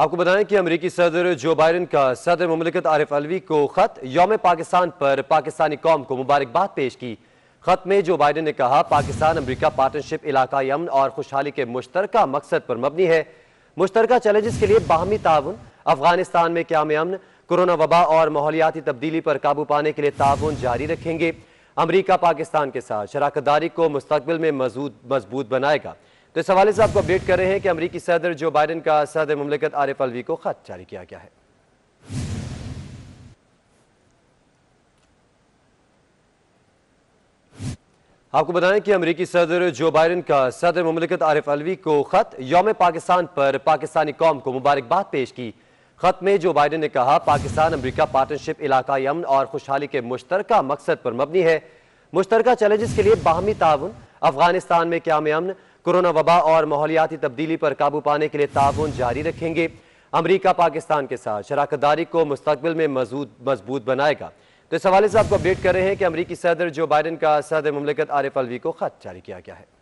आपको बताएं कि अमरीकी सदर जो बाइडन का सदर ममलिकत आरिफ अलवी को खत योम पाकिस्तान पर पाकिस्तानी कौम को मुबारकबाद पेश की खत में जो बाइडन ने कहा पाकिस्तान अमरीका पार्टनरशिप इलाकाई अमन और खुशहाली के मुश्तर मकसद पर मबनी है मुश्तर चैलेंजेस के लिए बाहमी ताउन अफगानिस्तान में क्याम अमन कोरोना वबा और माहौलियाती तब्दीली पर काबू पाने के लिए ताउन जारी रखेंगे अमरीका पाकिस्तान के साथ दारी को मुस्तबिल में मजबूत बनाएगा तो इस हवाले से आपको अपडेट कर रहे हैं कि अमरीकी सदर जो बाइडन का सदर ममलिकत आरिफ अलवी को खत जारी किया गया है आपको बताएं कि अमरीकी सदर जो बाइडन का सदर ममलिकत आरिफ अलवी को खत योम पाकिस्तान पर पाकिस्तानी कौम को मुबारकबाद पेश की खत में जो बाइडन ने कहा पाकिस्तान अमरीका पार्टनरशिप इलाकाई अमन और खुशहाली के मुश्तर मकसद पर मबनी है मुश्तर चैलेंजेस के लिए बाहमी ताउन अफगानिस्तान में क्या अमन कोरोना वबा और माहौलियाती तब्दीली पर काबू पाने के लिए ताउन जारी रखेंगे अमरीका पाकिस्तान के साथ दारी को मुस्तबिल में मजबूत बनाएगा तो इस हवाले से आपको अपडेट कर रहे हैं कि अमरीकी सदर जो बाइडन का सदर ममलिकत आरिफ अलवी को खत जारी किया गया है